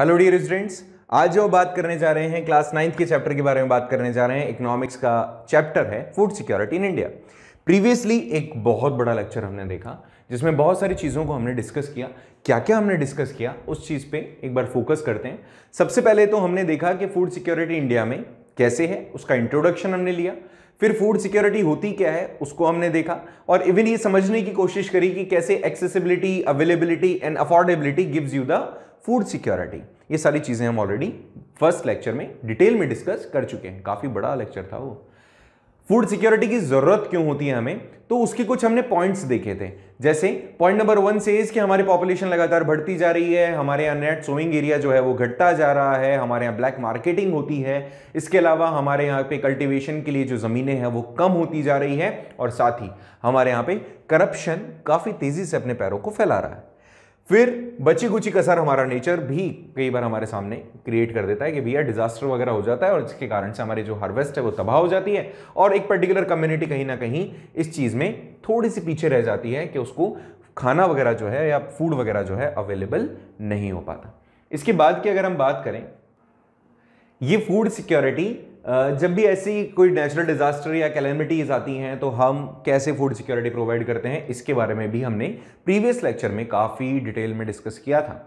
hello D residents आज जो बात करने जा रहे हैं क्लास नाइन्थ के चैप्टर के बारे में बात करने जा रहे हैं इकोनॉमिक्स का चैप्टर है food security in India previously एक बहुत बड़ा लेक्चर हमने देखा जिसमें बहुत सारी चीज़ों को हमने डिस्कस किया क्या क्या हमने डिस्कस किया उस चीज़ पर एक बार फोकस करते हैं सबसे पहले तो हमने देखा कि फूड सिक्योरिटी इंडिया में कैसे है उसका इंट्रोडक्शन हमने लिया फिर फूड सिक्योरिटी होती क्या है उसको हमने देखा और इवन ये समझने की कोशिश करी कि कैसे accessibility availability and affordability gives you the food security ये सारी चीज़ें हम ऑलरेडी फर्स्ट लेक्चर में डिटेल में डिस्कस कर चुके हैं काफ़ी बड़ा लेक्चर था वो फूड सिक्योरिटी की ज़रूरत क्यों होती है हमें तो उसके कुछ हमने पॉइंट्स देखे थे जैसे पॉइंट नंबर वन से इस कि हमारी पॉपुलेशन लगातार बढ़ती जा रही है हमारे यहाँ नेट सोइंग एरिया जो है वो घटता जा रहा है हमारे यहाँ ब्लैक मार्केटिंग होती है इसके अलावा हमारे यहाँ पे कल्टीवेशन के लिए जो ज़मीनें हैं वो कम होती जा रही हैं और साथ ही हमारे यहाँ पे करप्शन काफ़ी तेज़ी से अपने पैरों को फैला रहा है फिर बची का कसर हमारा नेचर भी कई बार हमारे सामने क्रिएट कर देता है कि भैया डिजास्टर वगैरह हो जाता है और इसके कारण से हमारी जो हार्वेस्ट है वो तबाह हो जाती है और एक पर्टिकुलर कम्युनिटी कहीं ना कहीं इस चीज़ में थोड़ी सी पीछे रह जाती है कि उसको खाना वगैरह जो है या फूड वगैरह जो है अवेलेबल नहीं हो पाता इसके बाद की अगर हम बात करें ये फूड सिक्योरिटी जब भी ऐसी कोई नेचुरल डिज़ास्टर या कैलेमिटीज़ आती हैं तो हम कैसे फूड सिक्योरिटी प्रोवाइड करते हैं इसके बारे में भी हमने प्रीवियस लेक्चर में काफ़ी डिटेल में डिस्कस किया था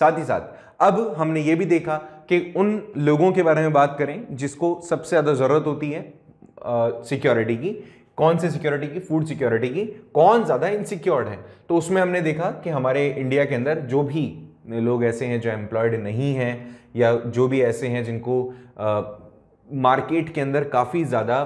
साथ ही साथ अब हमने ये भी देखा कि उन लोगों के बारे में बात करें जिसको सबसे ज़्यादा ज़रूरत होती है सिक्योरिटी की कौन सी सिक्योरिटी की फूड सिक्योरिटी की कौन ज़्यादा इनसिक्योर्ड है तो उसमें हमने देखा कि हमारे इंडिया के अंदर जो भी लोग ऐसे हैं जो एम्प्लॉयड नहीं हैं या जो भी ऐसे हैं जिनको मार्केट के अंदर काफ़ी ज़्यादा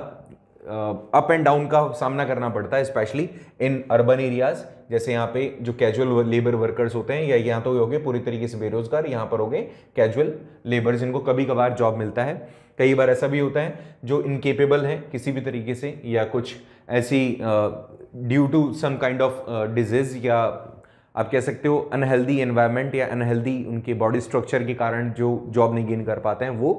अप एंड डाउन का सामना करना पड़ता है स्पेशली इन अर्बन एरियाज जैसे यहाँ पे जो कैजुअल लेबर वर्कर्स होते हैं या यहाँ तो हो गए पूरी तरीके से बेरोजगार यहाँ पर हो गए कैजुअल लेबर जिनको कभी कभार जॉब मिलता है कई बार ऐसा भी होता है जो इनकेपेबल हैं किसी भी तरीके से या कुछ ऐसी due to some kind of disease या आप कह सकते हो अनहेल्दी इन्वायरमेंट या अनहेल्दी उनके बॉडी स्ट्रक्चर के कारण जो जॉब नहीं गेन कर पाते हैं वो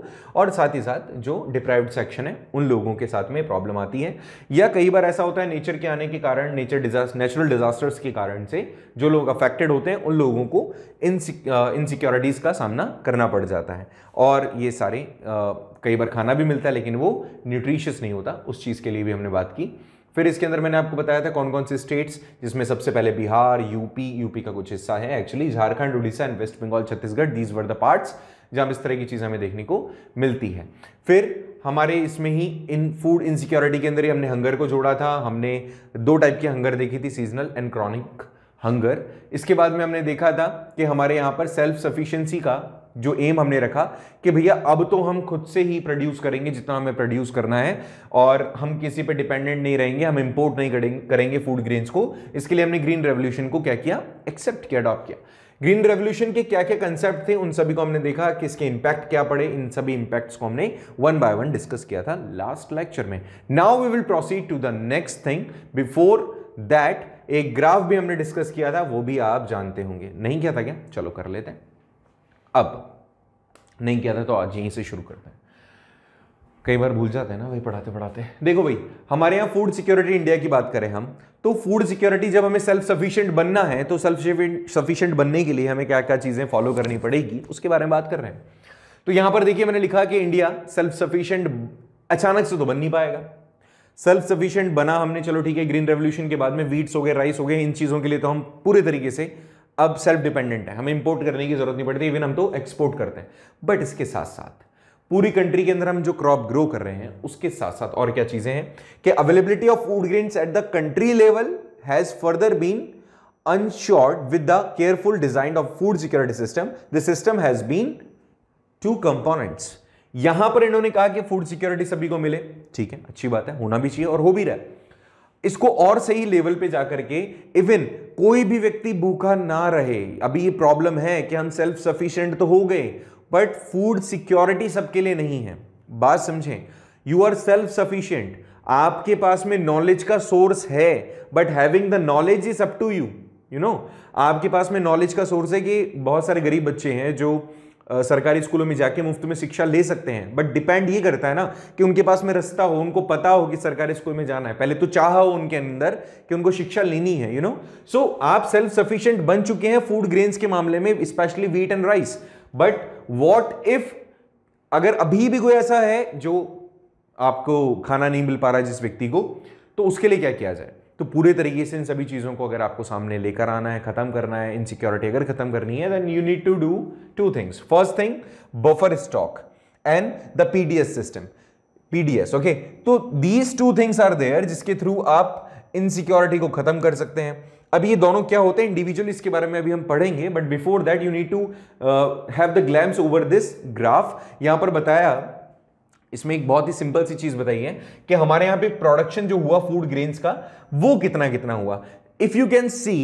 और साथ ही साथ जो डिप्राइव्ड सेक्शन है उन लोगों के साथ में प्रॉब्लम आती है या कई बार ऐसा होता है नेचर के आने के कारण नेचर डिजास्ट नेचुरल डिजास्टर्स के कारण से जो लोग अफेक्टेड होते हैं उन लोगों को इनसिक्योरिटीज़ का सामना करना पड़ जाता है और ये सारे कई बार खाना भी मिलता है लेकिन वो न्यूट्रिशियस नहीं होता उस चीज़ के लिए भी हमने बात की फिर इसके अंदर मैंने आपको बताया था कौन कौन से स्टेट्स जिसमें सबसे पहले बिहार यूपी यूपी का कुछ हिस्सा है actually Jharkhand Orissa and West Bengal Chhattisgarh these were the parts जहां इस तरह की चीज़ हमें देखने को मिलती है फिर हमारे इसमें ही इन फूड इनसिक्योरिटी के अंदर ही हमने हंगर को जोड़ा था हमने दो टाइप की हंगर देखी थी सीजनल एंड क्रॉनिक हंगर इसके बाद में हमने देखा था कि हमारे यहाँ पर सेल्फ सफिशियंसी का जो एम हमने रखा कि भैया अब तो हम खुद से ही प्रोड्यूस करेंगे जितना हमें प्रोड्यूस करना है और हम किसी पे डिपेंडेंट नहीं रहेंगे हम इंपोर्ट नहीं करेंगे करेंगे फूड ग्रेन्स को इसके लिए हमने ग्रीन रेवोल्यूशन को क्या किया एक्सेप्ट किया अडॉप्ट किया ग्रीन रेवोल्यूशन के क्या क्या कंसेप्ट थे उन सभी को हमने देखा कि इसके इंपैक्ट क्या पड़े इन सभी इंपैक्ट्स को हमने वन बाय वन डिस्कस किया था लास्ट लेक्चर में now we will proceed to the next thing before that एक ग्राफ भी हमने डिस्कस किया था वो भी आप जानते होंगे नहीं किया था क्या चलो कर लेते हैं अब नहीं किया था तो आज यहीं से शुरू करते हैं कई बार भूल जाते हैं ना भाई पढ़ाते पढ़ाते देखो भाई हमारे यहाँ फूड सिक्योरिटी इंडिया की बात करें हम तो फूड सिक्योरिटी जब हमें सेल्फ सफिशिएंट बनना है तो सेल्फ सफिशिएंट बनने के लिए हमें क्या क्या चीज़ें फॉलो करनी पड़ेगी उसके बारे में बात कर रहे हैं तो यहाँ पर देखिए मैंने लिखा कि इंडिया सेल्फ सफिशिएंट अचानक से तो बन नहीं पाएगा सेल्फ सफिशिएंट बना हमने चलो ठीक है ग्रीन रेवोल्यूशन के बाद में वीट्स हो गए राइस हो गए इन चीज़ों के लिए तो हम पूरे तरीके से अब सेल्फ डिपेंडेंट है हमें इंपोर्ट करने की ज़रूरत नहीं पड़ती इवन हम तो एक्सपोर्ट करते हैं बट इसके साथ साथ पूरी कंट्री के अंदर हम जो क्रॉप ग्रो कर रहे हैं उसके साथ साथ और क्या चीज़ें हैं कि availability of food grains at the country level has further been ensured with the careful design of food security system the system has been two components यहां पर इन्होंने कहा कि फूड सिक्योरिटी सभी को मिले ठीक है अच्छी बात है होना भी चाहिए और हो भी रहा है इसको और सही लेवल पे जाकर के इवन कोई भी व्यक्ति भूखा ना रहे अभी ये प्रॉब्लम है कि हम सेल्फ सफिशिएंट तो हो गए बट फूड सिक्योरिटी सबके लिए नहीं है बात समझें यू आर सेल्फ सफिशिएंट आपके पास में नॉलेज का सोर्स है but having the knowledge is up to you you know आपके पास में नॉलेज का सोर्स है कि बहुत सारे गरीब बच्चे हैं जो सरकारी स्कूलों में जाके मुफ्त में शिक्षा ले सकते हैं बट डिपेंड ये करता है ना कि उनके पास में रास्ता हो उनको पता हो कि सरकारी स्कूल में जाना है पहले तो चाह हो उनके अंदर कि उनको शिक्षा लेनी है यू नो सो आप सेल्फ सफिशियंट बन चुके हैं फूड ग्रेन्स के मामले में specially wheat and rice but what if अगर अभी भी कोई ऐसा है जो आपको खाना नहीं मिल पा रहा है जिस व्यक्ति को तो उसके लिए क्या किया जाए तो पूरे तरीके से इन सभी चीज़ों को अगर आपको सामने लेकर आना है खत्म करना है इनसिक्योरिटी अगर खत्म करनी है then you need to do two things first thing buffer stock and the PDS system PDS okay तो these two things are there जिसके थ्रू आप इनसिक्योरिटी को खत्म कर सकते हैं अब ये दोनों क्या होते हैं इंडिविजुअल इसके बारे में अभी हम पढ़ेंगे but before that you need to have the glance over this graph यहां पर बताया इसमें एक बहुत ही सिंपल सी चीज़ बताई है कि हमारे यहां पे प्रोडक्शन जो हुआ फूड ग्रेन्स का वो कितना कितना हुआ इफ़ यू कैन सी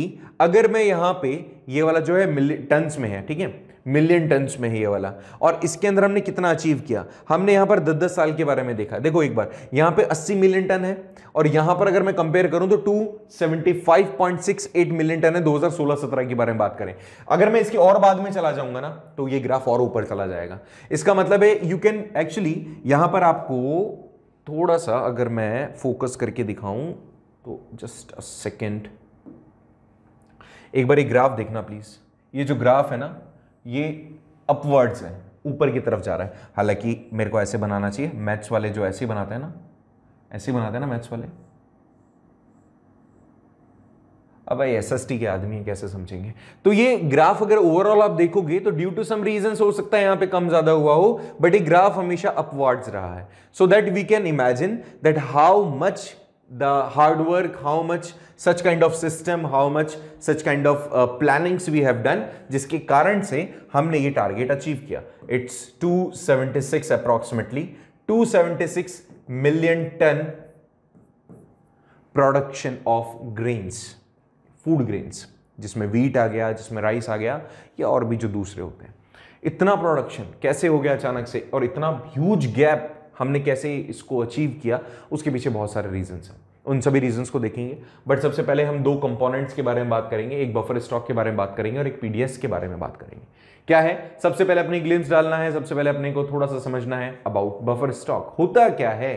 अगर मैं यहां पे ये वाला जो है टन में है ठीक है मिलियन टन्स में है ये वाला और इसके अंदर हमने कितना अचीव किया हमने यहाँ पर दस दस साल के बारे में देखा देखो एक बार यहाँ पे 80 मिलियन टन है और यहाँ पर अगर मैं कंपेयर करूँ तो 275.68 मिलियन टन है 2016-17 के बारे में बात करें अगर मैं इसके और बाद में चला जाऊंगा ना तो ये ग्राफ और ऊपर चला जाएगा इसका मतलब है यू कैन एक्चुअली यहाँ पर आपको थोड़ा सा अगर मैं फोकस करके दिखाऊं तो जस्ट अ सेकेंड एक बार ये ग्राफ देखना प्लीज ये जो ग्राफ है ना ये अपवर्ड्स है ऊपर की तरफ जा रहा है हालांकि मेरे को ऐसे बनाना चाहिए मैथ्स वाले जो ऐसे बनाते हैं ना ऐसे बनाते हैं ना मैथ्स वाले अब भाई एस एस टी के आदमी है कैसे समझेंगे तो ये ग्राफ अगर ओवरऑल आप देखोगे तो ड्यू टू सम रीजन हो सकता है यहां पे कम ज्यादा हुआ हो बट ये ग्राफ हमेशा अपवर्ड्स रहा है so that we can imagine that how much the hard work how much such kind of system how much such kind of uh, plannings we have done jiske karan se humne ye target achieve kiya it's 276 approximately 276 million ton production of grains food grains जिसमें wheat आ गया जिसमें rice आ गया या और भी जो दूसरे होते हैं इतना प्रोडक्शन कैसे हो गया अचानक से और इतना ह्यूज गैप हमने कैसे इसको अचीव किया उसके पीछे बहुत सारे रीजंस हैं उन सभी रीजंस को देखेंगे बट सबसे पहले हम दो कंपोनेंट्स के बारे में बात करेंगे एक बफर स्टॉक के बारे में बात करेंगे और एक पीडीएस के बारे में बात करेंगे क्या है सबसे पहले अपने ग्लिम्स डालना है सबसे पहले अपने को थोड़ा सा समझना है अबाउट बफर स्टॉक होता क्या है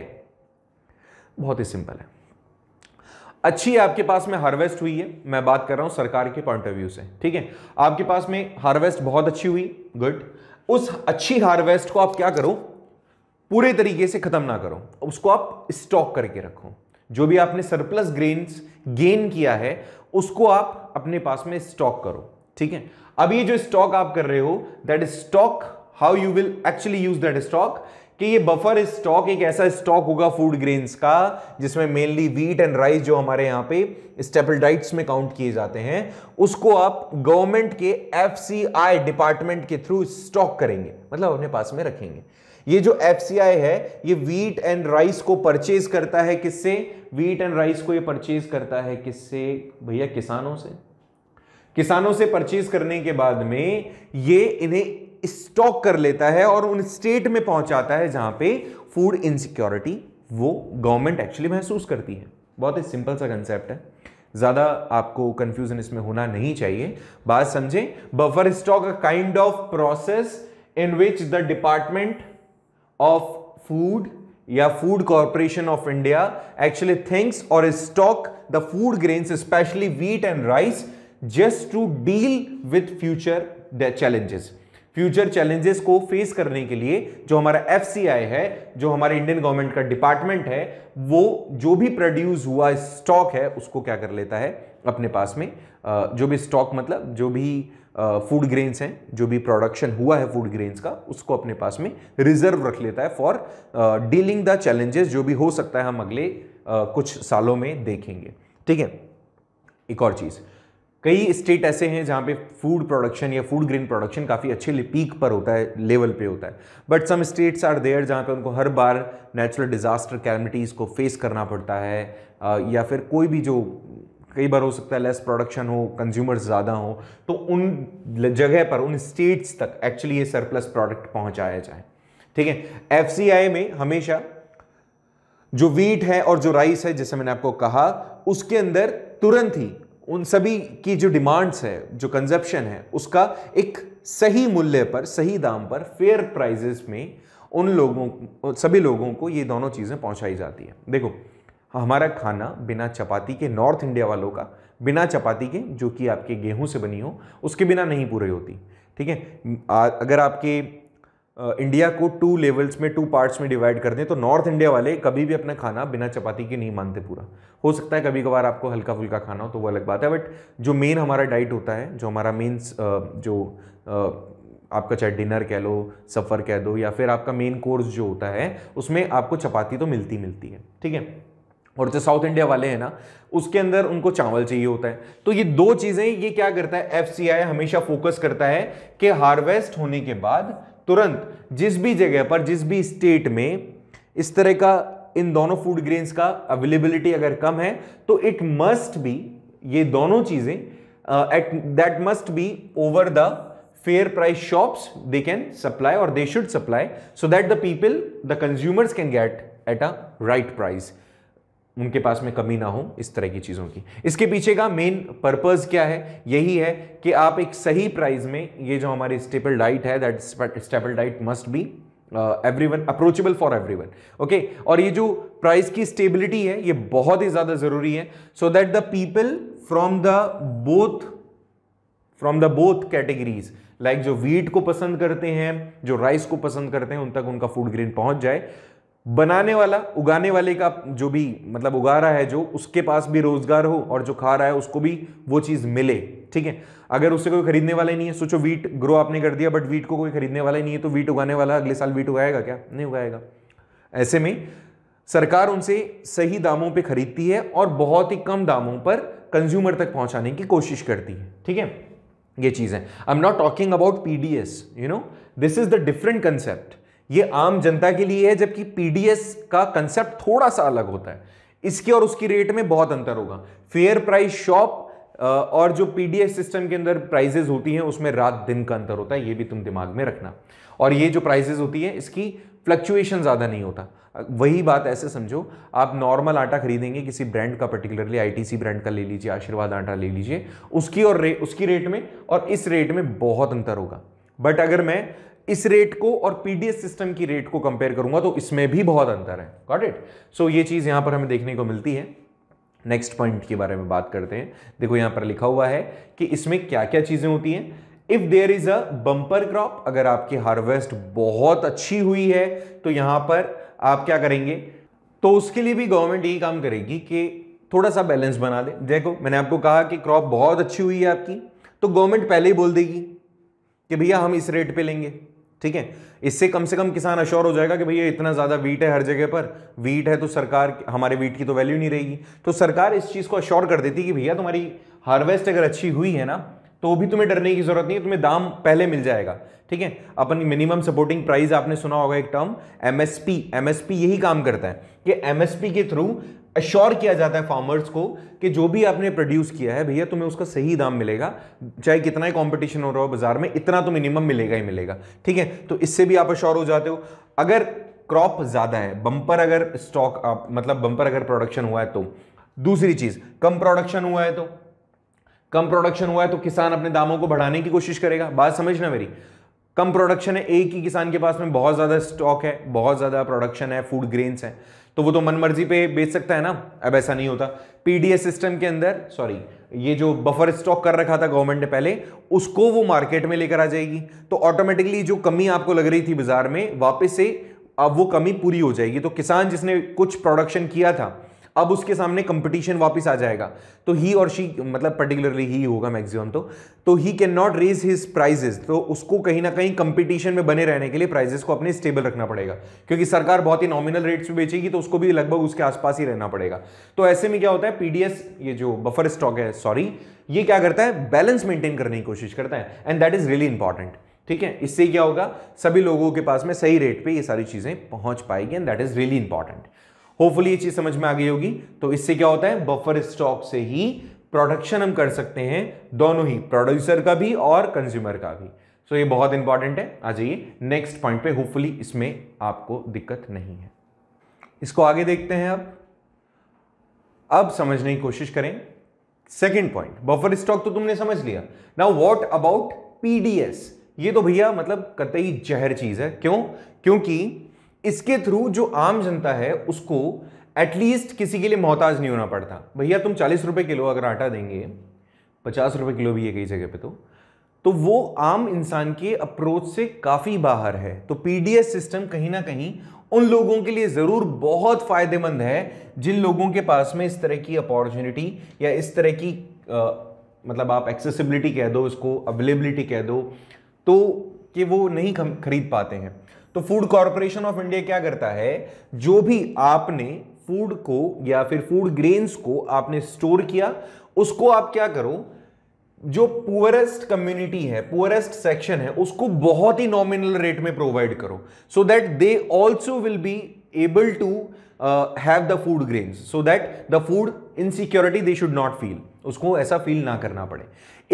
बहुत ही सिंपल है अच्छी आपके पास में हार्वेस्ट हुई है मैं बात कर रहा हूं सरकार के पॉइंट ऑफ व्यू से ठीक है आपके पास में हार्वेस्ट बहुत अच्छी हुई गुड उस अच्छी हार्वेस्ट को आप क्या करो पूरे तरीके से खत्म ना करो उसको आप स्टॉक करके रखो जो भी आपने सरप्लस ग्रेन्स गेन किया है उसको आप अपने पास में स्टॉक करो ठीक है अब ये जो स्टॉक आप कर रहे हो that stock how you will actually use that stock कि ये बफर स्टॉक एक ऐसा स्टॉक होगा फूड ग्रेन्स का जिसमें मेनली वीट एंड राइस जो हमारे यहाँ पे स्टेपल डाइट्स में काउंट किए जाते हैं उसको आप गवर्नमेंट के एफ डिपार्टमेंट के थ्रू स्टॉक करेंगे मतलब अपने पास में रखेंगे ये जो एफ है ये वीट एंड राइस को परचेज करता है किससे वीट एंड राइस को ये परचेज करता है किससे भैया किसानों से किसानों से परचेज करने के बाद में ये इन्हें स्टॉक कर लेता है और उन स्टेट में पहुंचाता है जहां पे फूड इनसिक्योरिटी वो गवर्नमेंट एक्चुअली महसूस करती है बहुत ही सिंपल सा कंसेप्ट है ज़्यादा आपको कंफ्यूजन इसमें होना नहीं चाहिए बात समझें buffer stock a kind of process in which the department of food या food corporation of India actually thinks और stock the food grains specially wheat and rice just to deal with future challenges future challenges को face करने के लिए जो हमारा F है जो हमारे इंडियन गवर्नमेंट का डिपार्टमेंट है वो जो भी प्रोड्यूस हुआ स्टॉक है उसको क्या कर लेता है अपने पास में जो भी स्टॉक मतलब जो भी फूड ग्रेन्स हैं जो भी प्रोडक्शन हुआ है फूड ग्रेन्स का उसको अपने पास में रिजर्व रख लेता है फॉर डीलिंग द चैलेंजेस जो भी हो सकता है हम अगले uh, कुछ सालों में देखेंगे ठीक है एक और चीज़ कई स्टेट ऐसे हैं जहाँ पे फूड प्रोडक्शन या फूड ग्रेन प्रोडक्शन काफ़ी अच्छे पीक पर होता है लेवल पे होता है but some states are there जहाँ पे उनको हर बार नेचुरल डिजास्टर कैलमिटीज़ को फेस करना पड़ता है या फिर कोई भी जो कई बार हो सकता है लेस प्रोडक्शन हो कंज्यूमर्स ज़्यादा हो तो उन जगह पर उन स्टेट्स तक एक्चुअली ये सरप्लस प्रोडक्ट पहुंचाया जाए ठीक है एफ में हमेशा जो वीट है और जो राइस है जैसे मैंने आपको कहा उसके अंदर तुरंत ही उन सभी की जो डिमांड्स है जो कंजप्शन है उसका एक सही मूल्य पर सही दाम पर फेयर प्राइजेस में उन लोगों सभी लोगों को ये दोनों चीज़ें पहुंचाई जाती है देखो हमारा खाना बिना चपाती के नॉर्थ इंडिया वालों का बिना चपाती के जो कि आपके गेहूं से बनी हो उसके बिना नहीं पूरी होती ठीक है अगर आपके इंडिया को टू लेवल्स में टू पार्ट्स में डिवाइड कर दें तो नॉर्थ इंडिया वाले कभी भी अपना खाना बिना चपाती के नहीं मानते पूरा हो सकता है कभी कभार आपको हल्का फुल्का खाना हो तो वो अलग बात है बट जो मेन हमारा डाइट होता है जो हमारा मेन जो आपका चाहे डिनर कह लो सफ़र कह दो या फिर आपका मेन कोर्स जो होता है उसमें आपको चपाती तो मिलती मिलती है ठीक है और जो साउथ इंडिया वाले हैं ना उसके अंदर उनको चावल चाहिए होता है तो ये दो चीज़ें ये क्या करता है एफ हमेशा फोकस करता है कि हार्वेस्ट होने के बाद तुरंत जिस भी जगह पर जिस भी स्टेट में इस तरह का इन दोनों फूड ग्रेन्स का अवेलेबिलिटी अगर कम है तो इट मस्ट बी ये दोनों चीज़ें at that must be over the fair price shops they can supply और they should supply so that the people the consumers can get at a right price उनके पास में कमी ना हो इस तरह की चीज़ों की इसके पीछे का मेन पर्पज़ क्या है यही है कि आप एक सही प्राइस में ये जो हमारी स्टेपल डाइट है that staple diet must be everyone approachable for everyone okay और ये जो प्राइस की स्टेबिलिटी है ये बहुत ही ज़्यादा ज़रूरी है so that the people from the both from the both categories like जो वीट को पसंद करते हैं जो राइस को पसंद करते हैं उन तक उनका फूड ग्रेन पहुंच जाए बनाने वाला उगाने वाले का जो भी मतलब उगा रहा है जो उसके पास भी रोजगार हो और जो खा रहा है उसको भी वो चीज़ मिले ठीक है अगर उससे कोई खरीदने वाला ही नहीं है सोचो वीट ग्रो आपने कर दिया बट वीट को कोई खरीदने वाला ही नहीं है तो वीट उगाने वाला अगले साल वीट उगाएगा क्या नहीं उगाएगा ऐसे में सरकार उनसे सही दामों पर खरीदती है और बहुत ही कम दामों पर कंज्यूमर तक पहुंचाने की कोशिश करती है ठीक है ये चीज़ है I am not talking about P you know this is the different concept ये आम जनता के लिए है जबकि पीडीएस का कंसेप्ट थोड़ा सा अलग होता है इसके और उसकी रेट में बहुत अंतर होगा फेयर प्राइस शॉप और जो पीडीएस सिस्टम के अंदर प्राइजेज होती हैं उसमें रात दिन का अंतर होता है ये भी तुम दिमाग में रखना और ये जो प्राइजेज होती है इसकी फ्लक्चुएशन ज़्यादा नहीं होता वही बात ऐसे समझो आप नॉर्मल आटा खरीदेंगे किसी ब्रांड का पर्टिकुलरली आईटीसी ब्रांड का ले लीजिए आशीर्वाद आटा ले लीजिए उसकी और रे, उसकी रेट में और इस रेट में बहुत अंतर होगा बट अगर मैं इस रेट को और पीडीएस सिस्टम की रेट को कंपेयर करूंगा तो इसमें भी बहुत अंतर है गॉट इट सो ये चीज़ यहां पर हमें देखने को मिलती है नेक्स्ट पॉइंट के बारे में बात करते हैं देखो यहां पर लिखा हुआ है कि इसमें क्या क्या चीज़ें होती हैं if there is a bumper crop अगर आपकी हार्वेस्ट बहुत अच्छी हुई है तो यहां पर आप क्या करेंगे तो उसके लिए भी गवर्नमेंट यही काम करेगी कि थोड़ा सा बैलेंस बना दे देखो मैंने आपको कहा कि क्रॉप बहुत अच्छी हुई है आपकी तो गवर्नमेंट पहले ही बोल देगी कि भैया हम इस रेट पे लेंगे ठीक है इससे कम से कम किसान अश्योर हो जाएगा कि भैया इतना ज़्यादा वीट है हर जगह पर वीट है तो सरकार हमारे वीट की तो वैल्यू नहीं रहेगी तो सरकार इस चीज़ को अश्योर कर देती कि भैया तुम्हारी हार्वेस्ट अगर अच्छी हुई है ना तो भी तुम्हें डरने की जरूरत नहीं है तुम्हें दाम पहले मिल जाएगा ठीक है अपन मिनिमम सपोर्टिंग प्राइस आपने सुना होगा एक टर्म एमएसपी एमएसपी यही काम करता है कि एमएसपी के थ्रू अश्योर किया जाता है फार्मर्स को कि जो भी आपने प्रोड्यूस किया है भैया तुम्हें उसका सही दाम मिलेगा चाहे कितना ही कंपटीशन हो रहा हो बाजार में इतना तो मिनिमम मिलेगा ही मिलेगा ठीक है तो इससे भी आप अश्योर हो जाते हो अगर क्रॉप ज़्यादा है बम्पर अगर स्टॉक मतलब बम्पर अगर प्रोडक्शन हुआ है तो दूसरी चीज़ कम प्रोडक्शन हुआ है तो कम प्रोडक्शन हुआ है तो किसान अपने दामों को बढ़ाने की कोशिश करेगा बात समझना मेरी कम प्रोडक्शन है एक ही किसान के पास में बहुत ज़्यादा स्टॉक है बहुत ज़्यादा प्रोडक्शन है फूड ग्रेन्स हैं तो वो तो मनमर्जी पे बेच सकता है ना अब ऐसा नहीं होता पीडीएस सिस्टम के अंदर सॉरी ये जो बफर स्टॉक कर रखा था गवर्नमेंट ने पहले उसको वो मार्केट में लेकर आ जाएगी तो ऑटोमेटिकली जो कमी आपको लग रही थी बाजार में वापस से अब वो कमी पूरी हो जाएगी तो किसान जिसने कुछ प्रोडक्शन किया था अब उसके सामने कंपटीशन वापस आ जाएगा तो ही और शी मतलब पर्टिकुलरली ही होगा मैक्सिमम तो तो he can not raise his prices तो उसको कहीं ना कहीं कंपटीशन में बने रहने के लिए प्राइजेस को अपने स्टेबल रखना पड़ेगा क्योंकि सरकार बहुत ही नॉमिनल रेट्स में बेचेगी तो उसको भी लगभग उसके आसपास ही रहना पड़ेगा तो ऐसे में क्या होता है पीडीएस ये जो बफर स्टॉक है सॉरी ये क्या करता है बैलेंस मेंटेन करने की कोशिश करता है and that is really important ठीक है इससे क्या होगा सभी लोगों के पास में सही रेट पे ये सारी चीजें पहुंच पाएगी and that is really important hopefully ये चीज समझ में आ गई होगी तो इससे क्या होता है बफर स्टॉक से ही प्रोडक्शन हम कर सकते हैं दोनों ही प्रोड्यूसर का भी और कंज्यूमर का भी सो so, ये बहुत इंपॉर्टेंट है आ जाइए नेक्स्ट पॉइंट पे होपफुली इसमें आपको दिक्कत नहीं है इसको आगे देखते हैं अब अब समझने की कोशिश करें सेकेंड पॉइंट बफर स्टॉक तो तुमने समझ लिया नाउ वॉट अबाउट पीडीएस ये तो भैया मतलब कतई जहर चीज है क्यों क्योंकि इसके थ्रू जो आम जनता है उसको एटलीस्ट किसी के लिए मोहताज नहीं होना पड़ता भैया तुम चालीस रुपए किलो अगर आटा देंगे पचास रुपये किलो भी है कई जगह पे तो तो वो आम इंसान के अप्रोच से काफ़ी बाहर है तो पीडीएस सिस्टम कहीं ना कहीं उन लोगों के लिए ज़रूर बहुत फ़ायदेमंद है जिन लोगों के पास में इस तरह की अपॉर्चुनिटी या इस तरह की आ, मतलब आप एक्सेसिबिलिटी कह दो इसको अवेलेबिलिटी कह दो तो कि वो नहीं खरीद पाते हैं तो फूड कॉरपोरेशन ऑफ इंडिया क्या करता है जो भी आपने फूड को या फिर फूड ग्रेन्स को आपने स्टोर किया उसको आप क्या करो जो पुअरेस्ट कम्युनिटी है पुअरेस्ट सेक्शन है उसको बहुत ही नॉमिनल रेट में प्रोवाइड करो so that they also will be able to uh, have the food grains so that the food insecurity they should not feel उसको ऐसा फील ना करना पड़े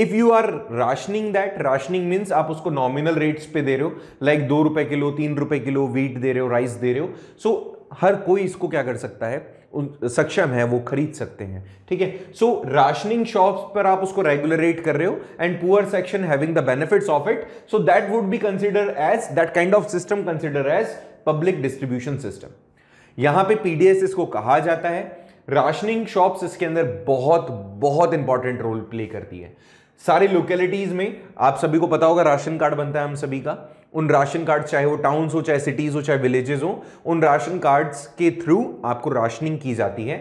if you are rationing that rationing means आप उसको nominal rates पे दे रहे हो लाइक like दो रुपए किलो तीन रुपए किलो वीट दे रहे हो राइस दे रहे हो सो so, हर कोई इसको क्या कर सकता है सक्षम है वो खरीद सकते हैं ठीक है सो राशनिंग शॉप्स पर आप उसको रेगुलरेट कर रहे हो and poor section having the benefits of it so that would be consider as that kind of system consider as public distribution system यहां पे पीडीएस इसको कहा जाता है राशनिंग शॉप्स इसके अंदर बहुत बहुत इंपॉर्टेंट रोल प्ले करती है सारे लोकेलिटीज में आप सभी को पता होगा राशन कार्ड बनता है हम सभी का उन राशन कार्ड चाहे वो टाउन्स हो चाहे सिटीज हो चाहे विलेजेस हो उन राशन कार्ड्स के थ्रू आपको राशनिंग की जाती है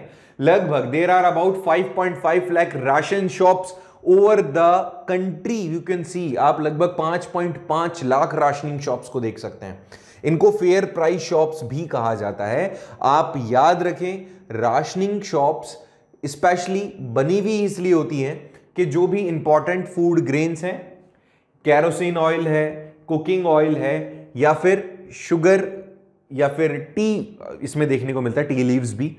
लगभग there are about 5.5 lakh ration shops over the country you can see आप लगभग 5.5 लाख राशनिंग शॉप्स को देख सकते हैं इनको फेयर प्राइस शॉप्स भी कहा जाता है आप याद रखें राशनिंग शॉप्स स्पेशली बनी हुई इसलिए होती हैं कि जो भी इंपॉर्टेंट फूड ग्रेन्स हैं कैरोसिन ऑयल है कुकिंग ऑयल है या फिर शुगर या फिर टी इसमें देखने को मिलता है टी लीव्स भी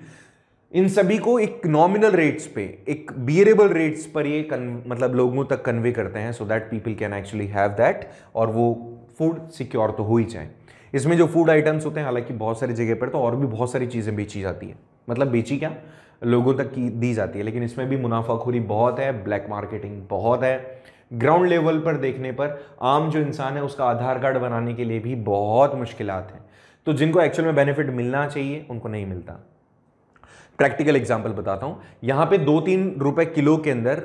इन सभी को एक नॉमिनल रेट्स पे एक बियरेबल रेट्स पर ये कन, मतलब लोगों तक कन्वे करते हैं so that people can actually have that और वो फूड सिक्योर तो हो ही जाए इसमें जो फूड आइटम्स होते हैं हालांकि बहुत सारी जगह पर तो और भी बहुत सारी चीज़ें बेची जाती है मतलब बेची क्या लोगों तक की दी जाती है लेकिन इसमें भी मुनाफाखोरी बहुत है ब्लैक मार्केटिंग बहुत है ग्राउंड लेवल पर देखने पर आम जो इंसान है उसका आधार कार्ड बनाने के लिए भी बहुत मुश्किल हैं तो जिनको एक्चुअल में बेनिफिट मिलना चाहिए उनको नहीं मिलता प्रैक्टिकल एग्जाम्पल बताता हूँ यहाँ पे दो तीन रुपए किलो के अंदर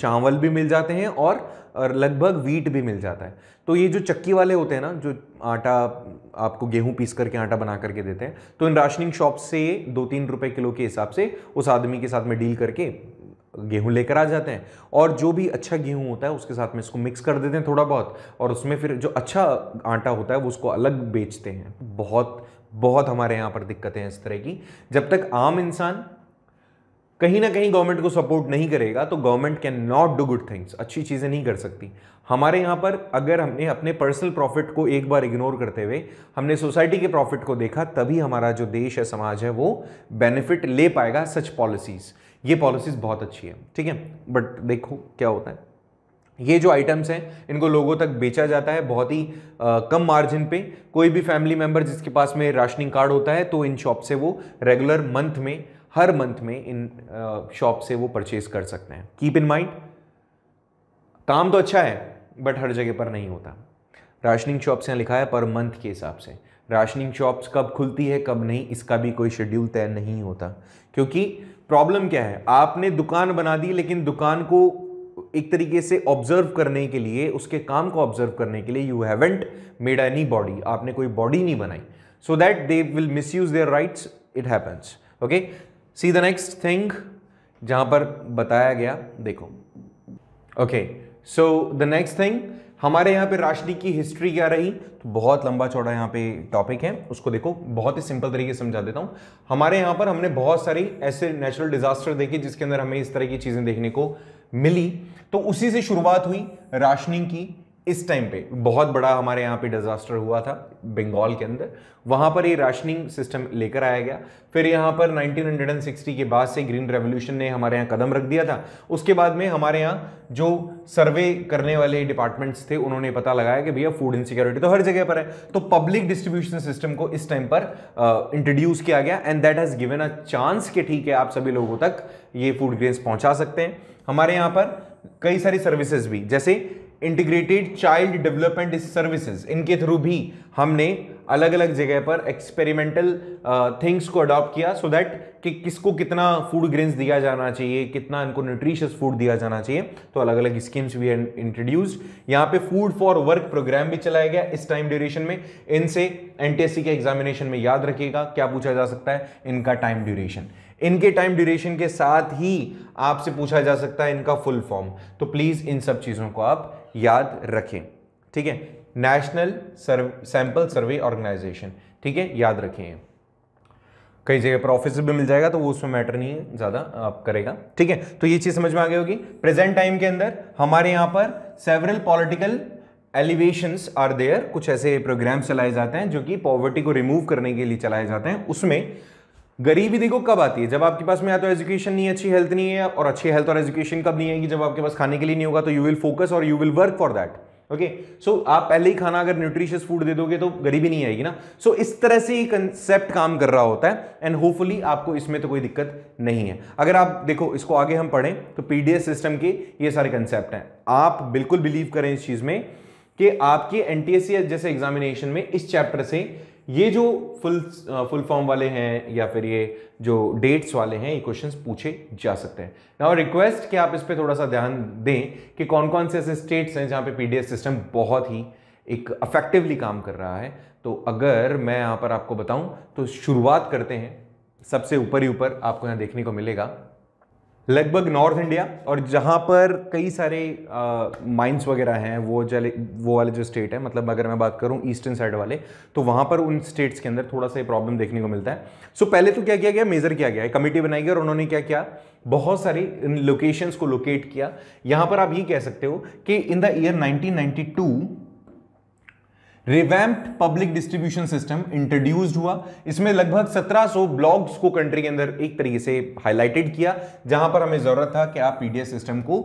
चावल भी मिल जाते हैं और लगभग वीट भी मिल जाता है तो ये जो चक्की वाले होते हैं ना जो आटा आपको गेहूं पीस करके आटा बना करके देते हैं तो इन राशनिंग शॉप से दो तीन रुपए किलो के हिसाब से उस आदमी के साथ में डील करके गेहूं लेकर आ जाते हैं और जो भी अच्छा गेहूं होता है उसके साथ में इसको मिक्स कर देते हैं थोड़ा बहुत और उसमें फिर जो अच्छा आटा होता है वो उसको अलग बेचते हैं बहुत बहुत हमारे यहाँ पर दिक्कतें हैं इस तरह की जब तक आम इंसान कहीं ना कहीं गवर्नमेंट को सपोर्ट नहीं करेगा तो government can not do good things अच्छी चीज़ें नहीं कर सकती हमारे यहाँ पर अगर हमने अपने पर्सनल प्रॉफिट को एक बार इग्नोर करते हुए हमने सोसाइटी के प्रॉफिट को देखा तभी हमारा जो देश है समाज है वो बेनिफिट ले पाएगा सच पॉलिसीज़ ये पॉलिसीज़ बहुत अच्छी है ठीक है बट देखो क्या होता है ये जो आइटम्स हैं इनको लोगों तक बेचा जाता है बहुत ही आ, कम मार्जिन पे कोई भी फैमिली मेम्बर जिसके पास में राशनिंग कार्ड होता है तो इन शॉप से वो रेगुलर मंथ में हर मंथ में इन शॉप से वो परचेज कर सकते हैं कीप इन माइंड काम तो अच्छा है बट हर जगह पर नहीं होता राशनिंग शॉप्स यहाँ लिखा है पर मंथ के हिसाब से राशनिंग शॉप्स कब खुलती है कब नहीं इसका भी कोई शेड्यूल तय नहीं होता क्योंकि प्रॉब्लम क्या है आपने दुकान बना दी लेकिन दुकान को एक तरीके से ऑब्जर्व करने के लिए उसके काम को ऑब्जर्व करने के लिए you haven't made anybody आपने कोई बॉडी नहीं बनाई so that they will misuse their rights it happens okay see the next thing जहां पर बताया गया देखो okay so the next thing हमारे यहाँ पे राशनी की हिस्ट्री क्या रही तो बहुत लंबा चौड़ा यहाँ पे टॉपिक है उसको देखो बहुत ही सिंपल तरीके से समझा देता हूँ हमारे यहाँ पर हमने बहुत सारी ऐसे नेचुरल डिजास्टर देखे जिसके अंदर हमें इस तरह की चीज़ें देखने को मिली तो उसी से शुरुआत हुई राशनिंग की इस टाइम पे बहुत बड़ा हमारे यहाँ पे डिजास्टर हुआ था बंगाल के अंदर वहाँ पर ये राशनिंग सिस्टम लेकर आया गया फिर यहाँ पर 1960 के बाद से ग्रीन रेवोल्यूशन ने हमारे यहाँ कदम रख दिया था उसके बाद में हमारे यहाँ जो सर्वे करने वाले डिपार्टमेंट्स थे उन्होंने पता लगाया कि भैया फूड इनसिक्योरिटी तो हर जगह पर है तो पब्लिक डिस्ट्रीब्यूशन सिस्टम को इस टाइम पर इंट्रोड्यूस किया गया and that has given a chance कि ठीक है आप सभी लोगों तक ये फूड ग्रेन्स पहुँचा सकते हैं हमारे यहाँ पर कई सारी सर्विसेज भी जैसे इंटीग्रेटेड चाइल्ड डेवलपमेंट सर्विसेज इनके थ्रू भी हमने अलग अलग जगह पर एक्सपेरिमेंटल थिंग्स को अडॉप्ट किया सो so दैट कि किसको कितना फूड ग्रेन्स दिया जाना चाहिए कितना इनको न्यूट्रिशियस फूड दिया जाना चाहिए तो अलग अलग स्कीम्स भी इंट्रोड्यूस यहाँ पे फूड फॉर वर्क प्रोग्राम भी चलाया गया इस टाइम ड्यूरेशन में इनसे एनटीएससी के एग्जामिनेशन में याद रखिएगा क्या पूछा जा सकता है इनका टाइम ड्यूरेशन इनके टाइम ड्यूरेशन के साथ ही आपसे पूछा जा सकता है इनका फुल फॉर्म तो प्लीज़ इन सब चीज़ों को आप याद रखें ठीक है national serve sample survey organisation ठीक है याद रखें कई जगह पर ऑफिस भी मिल जाएगा तो वो उसमें मैटर नहीं है ज़्यादा आप करेगा ठीक है तो ये चीज़ समझ में आ गई होगी प्रेजेंट टाइम के अंदर हमारे यहां पर several political elevation are there कुछ ऐसे प्रोग्राम्स चलाए जाते हैं जो कि पॉवर्टी को रिमूव करने के लिए चलाए जाते हैं उसमें गरीबी देखो कब आती है जब आपके पास में या तो एजुकेशन नहीं अच्छी हेल्थ नहीं है और अच्छी हेल्थ और एजुकेशन कब नहीं आएगी जब आपके पास खाने के लिए नहीं होगा तो यू विल फोकस और you will work for that okay so आप पहले ही खाना अगर न्यूट्रिशियस फूड दे दोगे तो गरीबी नहीं आएगी ना सो so, इस तरह से ही कंसेप्ट काम कर रहा होता है एंड होपफुली आपको इसमें तो कोई दिक्कत नहीं है अगर आप देखो इसको आगे हम पढ़ें तो पीडीएस सिस्टम के ये सारे कंसेप्ट हैं आप बिल्कुल बिलीव करें इस चीज़ में कि आपके एन जैसे एग्जामिनेशन में इस चैप्टर से ये जो फुल फुल फॉर्म वाले हैं या फिर ये जो डेट्स वाले हैं ये क्वेश्चंस पूछे जा सकते हैं नाउ रिक्वेस्ट कि आप इस पर थोड़ा सा ध्यान दें कि कौन कौन से ऐसे स्टेट्स हैं जहाँ पे पीडीएस सिस्टम बहुत ही एक अफेक्टिवली काम कर रहा है तो अगर मैं यहाँ पर आपको बताऊँ तो शुरुआत करते हैं सबसे ऊपर ही ऊपर आपको यहाँ देखने को मिलेगा लगभग नॉर्थ इंडिया और जहाँ पर कई सारे माइंस वगैरह हैं वो जले वो वाले जो स्टेट है मतलब अगर मैं बात करूँ ईस्टर्न साइड वाले तो वहाँ पर उन स्टेट्स के अंदर थोड़ा सा प्रॉब्लम देखने को मिलता है सो so, पहले तो क्या किया गया मेज़र किया गया कमेटी बनाई गई और उन्होंने क्या किया बहुत सारी इन लोकेशंस को लोकेट किया यहाँ पर आप ये कह सकते हो कि in the year nineteen revamped public distribution system introduced हुआ इसमें लगभग 1700 ब्लॉग्स को कंट्री के अंदर एक तरीके से हाईलाइटेड किया जहां पर हमें ज़रूरत था कि आप पीडीएस सिस्टम को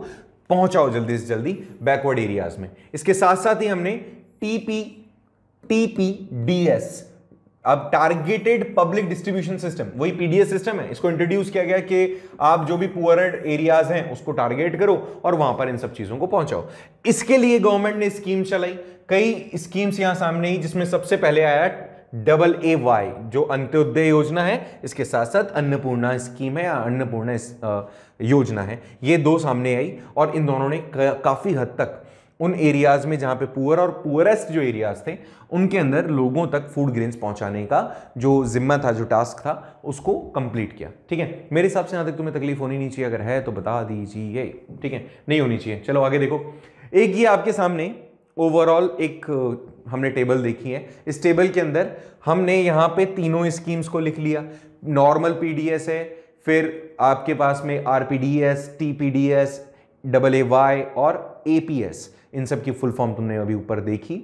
पहुंचाओ जल्दी से जल्दी बैकवर्ड एरियाज में इसके साथ साथ ही हमने टीपी टीपीडीएस अब टारगेटेड पब्लिक डिस्ट्रीब्यूशन सिस्टम वही पीडीएस सिस्टम है इसको इंट्रोड्यूस किया गया कि आप जो भी पुअर एरियाज हैं उसको टारगेट करो और वहां पर इन सब चीजों को पहुंचाओ इसके लिए गवर्नमेंट ने स्कीम चलाई कई स्कीम्स यहां सामने ही जिसमें सबसे पहले आया डबल ए वाई जो अंत्योदय योजना है इसके साथ साथ अन्नपूर्णा स्कीम है या अन्नपूर्णा योजना है ये दो सामने आई और इन दोनों ने काफ़ी हद तक उन एरियाज़ में जहां पे पुअर और पुअरेस्ट जो एरियाज़ थे उनके अंदर लोगों तक फूड ग्रेन्स पहुंचाने का जो जिम्मा था जो टास्क था उसको कंप्लीट किया ठीक है मेरे हिसाब से यहां तक तुम्हें तकलीफ होनी नहीं चाहिए अगर है तो बता दीजिए ठीक है नहीं होनी चाहिए चलो आगे देखो एक ये आपके सामने ओवरऑल एक हमने टेबल देखी है इस टेबल के अंदर हमने यहाँ पे तीनों स्कीम्स को लिख लिया नॉर्मल पीडीएस है फिर आपके पास में RPDS TPDS double A Y और एपीएस इन सब की फुल फॉर्म तुमने अभी ऊपर देखी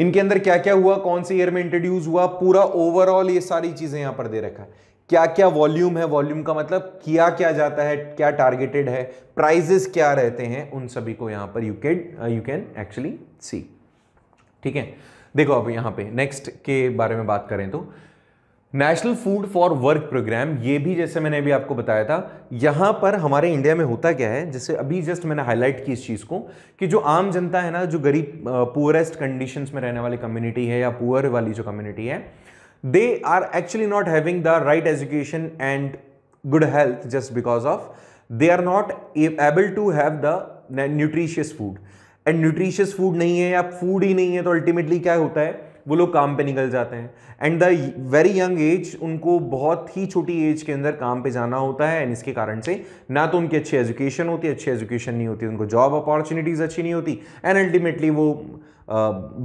इनके अंदर क्या क्या हुआ कौन से ईयर में इंट्रोड्यूस हुआ पूरा ओवरऑल ये सारी चीजें यहां पर दे रखा है क्या क्या वॉल्यूम है वॉल्यूम का मतलब किया क्या जाता है क्या टारगेटेड है प्राइजेस क्या रहते हैं उन सभी को यहां पर you can you can actually see ठीक है देखो अब यहां पे नेक्स्ट के बारे में बात करें तो national food for work programme ये भी जैसे मैंने अभी आपको बताया था यहाँ पर हमारे इंडिया में होता क्या है जैसे अभी जस्ट मैंने हाईलाइट की इस चीज़ को कि जो आम जनता है ना जो गरीब पुअरेस्ट कंडीशन में रहने वाली कम्युनिटी है या पुअर वाली जो कम्युनिटी है they are actually not having the right education and good health just because of they are not able to have the nutritious food and nutritious food नहीं है या फूड ही नहीं है तो अल्टीमेटली क्या होता है वो लोग काम पे निकल जाते हैं and the very young age उनको बहुत ही छोटी एज के अंदर काम पे जाना होता है एंड इसके कारण से ना तो उनकी अच्छी एजुकेशन होती अच्छी एजुकेशन नहीं होती उनको जॉब अपॉर्चुनिटीज़ अच्छी नहीं होती एंड अल्टीमेटली वो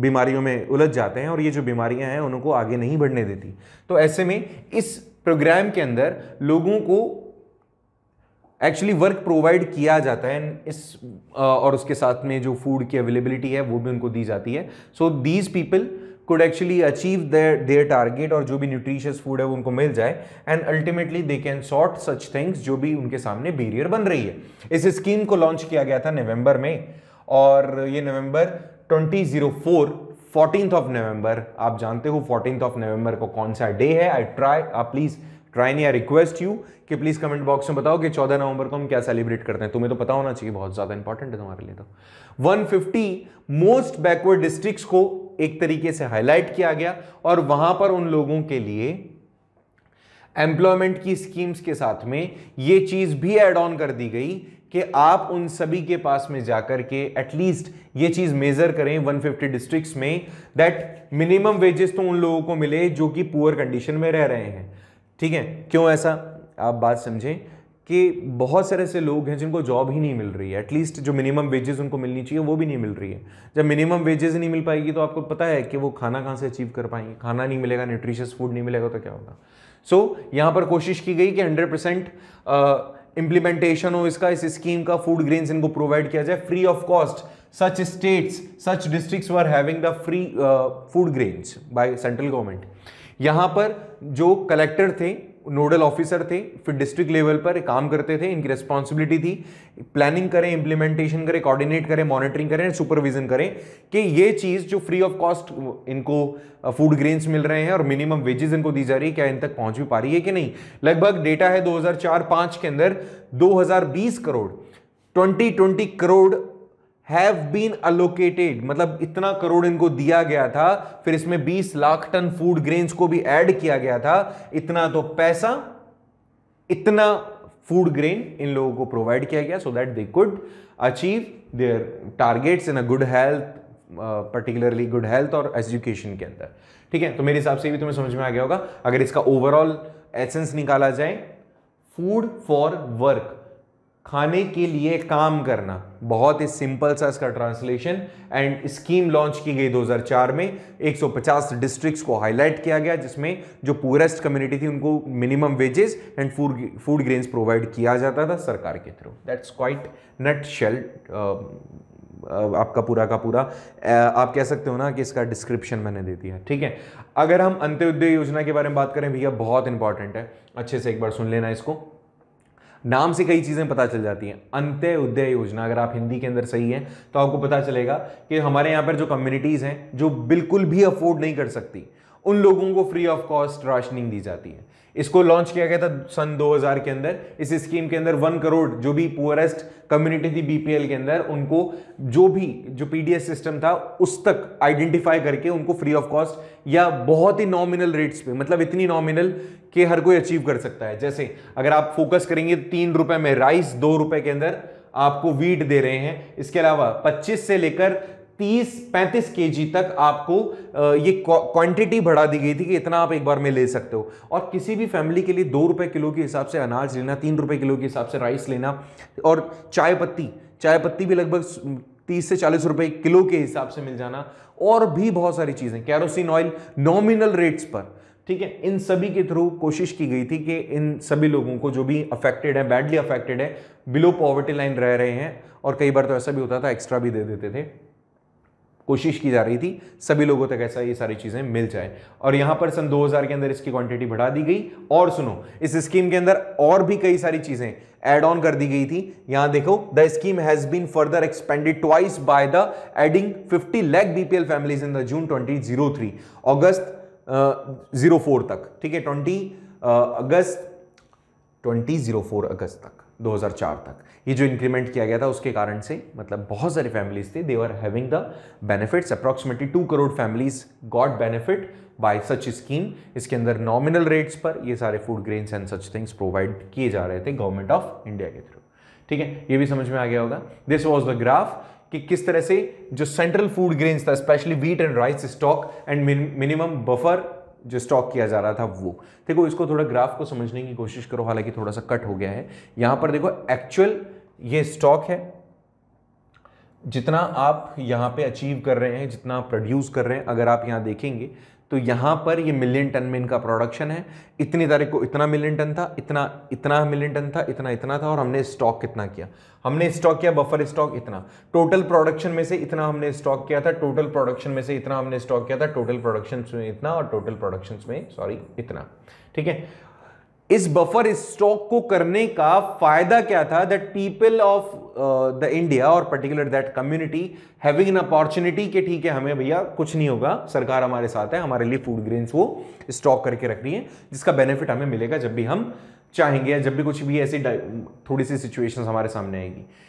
बीमारियों में उलझ जाते हैं और ये जो बीमारियां हैं उनको आगे नहीं बढ़ने देती तो ऐसे में इस प्रोग्राम के अंदर लोगों को एक्चुअली वर्क प्रोवाइड किया जाता है इस और उसके साथ में जो फूड की अवेलेबिलिटी है वो भी उनको दी जाती है so these people could actually achieve their their target और जो भी न्यूट्रिशियस फूड है वो उनको मिल जाए and ultimately they can sort such things जो भी उनके सामने बेरियर बन रही है इस स्कीम को लॉन्च किया गया था नवंबर में और ये नवंबर 2004 जीरो फोर ऑफ नवंबर आप जानते हो फोर्टीन ऑफ नवंबर को कौन सा डे है आई ट्राई आप प्लीज़ ट्राई नहीं आई रिक्वेस्ट यू कि प्लीज़ कमेंट बॉक्स में बताओ कि चौदह नवंबर को हम क्या सेलिब्रेट करते हैं तुम्हें तो पता होना चाहिए बहुत ज़्यादा इंपॉर्टेंट है तुम्हारे लिए तो 150 मोस्ट बैकवर्ड डिस्ट्रिक्ट्स को एक तरीके से हाईलाइट किया गया और वहां पर उन लोगों के लिए एम्प्लॉयमेंट की स्कीम्स के साथ में ये चीज़ भी एड ऑन कर दी गई कि आप उन सभी के पास में जाकर के एटलीस्ट ये चीज़ मेज़र करें 150 डिस्ट्रिक्ट्स में दैट मिनिमम वेजेस तो उन लोगों को मिले जो कि पुअर कंडीशन में रह रहे हैं ठीक है क्यों ऐसा आप बात समझें कि बहुत सारे ऐसे लोग हैं जिनको जॉब ही नहीं मिल रही है एटलीस्ट जो मिनिमम वेजेस उनको मिलनी चाहिए वो भी नहीं मिल रही है जब मिनिमम वेजेस नहीं मिल पाएगी तो आपको पता है कि वो खाना कहाँ से अचीव कर पाएंगे खाना नहीं मिलेगा न्यूट्रिशियस फूड नहीं मिलेगा तो क्या होगा सो so, यहाँ पर कोशिश की गई कि हंड्रेड परसेंट इम्प्लीमेंटेशन हो इसका इस स्कीम का फूड ग्रेन्स इनको प्रोवाइड किया जाए free of cost such states such district are having the free food grains by central government यहाँ पर जो कलेक्टर थे नोडल ऑफिसर थे फिर डिस्ट्रिक्ट लेवल पर काम करते थे इनकी रिस्पॉन्सिबिलिटी थी प्लानिंग करें इंप्लीमेंटेशन करें कोऑर्डिनेट करें मॉनिटरिंग करें सुपरविजन करें कि ये चीज़ जो फ्री ऑफ कॉस्ट इनको फूड ग्रेन्स मिल रहे हैं और मिनिमम वेजेस इनको दी जा रही है क्या इन तक पहुंच भी पा रही है कि नहीं लगभग डेटा है दो हज़ार के अंदर दो crore twenty crore have been allocated मतलब इतना करोड़ इनको दिया गया था फिर इसमें 20 लाख टन फूड ग्रेन्स को भी ऐड किया गया था इतना तो पैसा इतना फूड ग्रेन इन लोगों को प्रोवाइड किया गया so that they could achieve their targets in a good health particularly good health और एजुकेशन के अंदर ठीक है तो मेरे हिसाब से भी तुम्हें समझ में आ गया होगा अगर इसका ओवरऑल एसेंस निकाला जाए फूड फॉर वर्क खाने के लिए काम करना बहुत ही सिंपल सा इसका ट्रांसलेशन एंड स्कीम लॉन्च की गई 2004 में 150 डिस्ट्रिक्ट्स को हाईलाइट किया गया जिसमें जो पुअरेस्ट कम्युनिटी थी उनको minimum wages and food food grains provide किया जाता था सरकार के through that's quite nutshell आपका पूरा का पूरा आप कह सकते हो ना कि इसका डिस्क्रिप्शन मैंने दे दिया ठीक है अगर हम अंत्योदय योजना के बारे में बात करें भैया बहुत इंपॉर्टेंट है अच्छे से एक बार सुन लेना इसको नाम से कई चीज़ें पता चल जाती हैं अंत्य उदय योजना अगर आप हिंदी के अंदर सही हैं तो आपको पता चलेगा कि हमारे यहाँ पर जो कम्युनिटीज़ हैं जो बिल्कुल भी अफोर्ड नहीं कर सकती उन लोगों को फ्री ऑफ कॉस्ट राशनिंग दी जाती है इसको लॉन्च किया गया था सन 2000 के अंदर इस स्कीम के अंदर वन करोड़ जो भी पुअरेस्ट कम्युनिटी थी बीपीएल के अंदर उनको जो भी जो पीडीएस सिस्टम था उस तक आइडेंटिफाई करके उनको फ्री ऑफ कॉस्ट या बहुत ही नॉमिनल रेट्स पे मतलब इतनी नॉमिनल के हर कोई अचीव कर सकता है जैसे अगर आप फोकस करेंगे तीन रुपए में राइस दो रुपए के अंदर आपको वीट दे रहे हैं इसके अलावा 25 से लेकर 30 35 केजी तक आपको ये क्वांटिटी बढ़ा दी गई थी कि इतना आप एक बार में ले सकते हो और किसी भी फैमिली के लिए दो रुपये किलो के हिसाब से अनाज लेना तीन रुपये किलो के हिसाब से राइस लेना और चाय पत्ती चाय पत्ती भी लगभग तीस से चालीस रुपए किलो के हिसाब से मिल जाना और भी बहुत सारी चीज़ें कैरोसिन ऑयल नॉमिनल रेट्स पर ठीक है इन सभी के थ्रू कोशिश की गई थी कि इन सभी लोगों को जो भी अफेक्टेड है बैडली अफेक्टेड है बिलो पॉवर्टी लाइन रह रहे हैं और कई बार तो ऐसा भी होता था एक्स्ट्रा भी दे देते थे कोशिश की जा रही थी सभी लोगों तक ऐसा ये सारी चीज़ें मिल जाए और यहाँ पर सन 2000 के अंदर इसकी क्वांटिटी बढ़ा दी गई और सुनो इस स्कीम के अंदर और भी कई सारी चीज़ें एड ऑन कर दी गई थी यहाँ देखो the scheme has been further expanded twice by the adding 50 lakh BPL families in the June 2003 अगस्त जीरो uh, तक ठीक है ट्वेंटी अगस्त ट्वेंटी अगस्त तक 2004 तक ये जो इंक्रीमेंट किया गया था उसके कारण से मतलब बहुत सारी फैमिलीज थे they are having the benefits approximately two crore families got benefit by such scheme इसके अंदर नॉमिनल रेट्स पर ये सारे food grains and such things provide किए जा रहे थे गवर्नमेंट ऑफ इंडिया के थ्रू ठीक है ये भी समझ में आ गया होगा दिस वॉज द ग्राफ कि किस तरह से जो सेंट्रल फूड ग्रेन्स था specially wheat and rice stock and minimum buffer जो स्टॉक किया जा रहा था वो देखो इसको थोड़ा ग्राफ को समझने की कोशिश करो हालांकि थोड़ा सा कट हो गया है यहां पर देखो एक्चुअल ये स्टॉक है जितना आप यहां पे अचीव कर रहे हैं जितना प्रोड्यूस कर रहे हैं अगर आप यहां देखेंगे तो यहाँ पर ये मिलियन टन में इनका प्रोडक्शन है इतनी तारीख को इतना मिलियन टन था इतना इतना मिलियन टन था इतना इतना था और हमने स्टॉक कितना किया हमने स्टॉक किया बफर स्टॉक इतना टोटल प्रोडक्शन में से इतना हमने स्टॉक किया था टोटल प्रोडक्शन में से इतना हमने स्टॉक किया था टोटल प्रोडक्शन में इतना और टोटल प्रोडक्शन में सॉरी इतना ठीक है इस बफर स्टॉक को करने का फायदा क्या था that people of the India और particular that community having an opportunity के ठीक है हमें भैया कुछ नहीं होगा सरकार हमारे साथ है हमारे लिए फूड ग्रेन्स वो स्टॉक करके रख रही है जिसका बेनिफिट हमें मिलेगा जब भी हम चाहेंगे या जब भी कुछ भी ऐसी थोड़ी सी सिचुएशन हमारे सामने आएगी